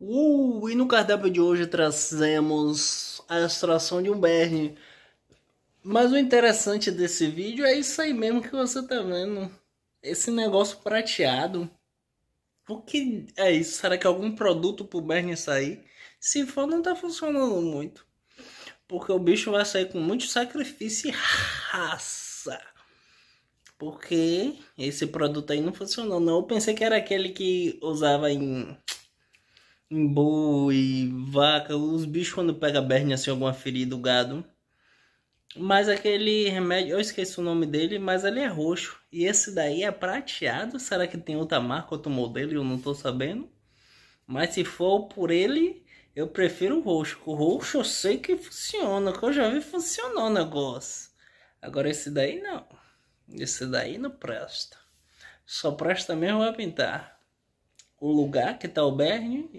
Uh, e no cardápio de hoje trazemos a extração de um berne. Mas o interessante desse vídeo é isso aí mesmo que você tá vendo. Esse negócio prateado. O que é isso? Será que algum produto pro berne sair? Se for, não tá funcionando muito. Porque o bicho vai sair com muito sacrifício e raça. Porque esse produto aí não funcionou. Não, eu pensei que era aquele que usava em boi, vaca, os bichos quando pega berne assim, alguma ferida, o gado. Mas aquele remédio, eu esqueci o nome dele, mas ele é roxo. E esse daí é prateado. Será que tem outra marca, outro modelo? Eu não tô sabendo. Mas se for por ele, eu prefiro o roxo. O roxo eu sei que funciona, que eu já vi funcionar o negócio. Agora esse daí não. Esse daí não presta. Só presta mesmo a é pintar o lugar que tá o berne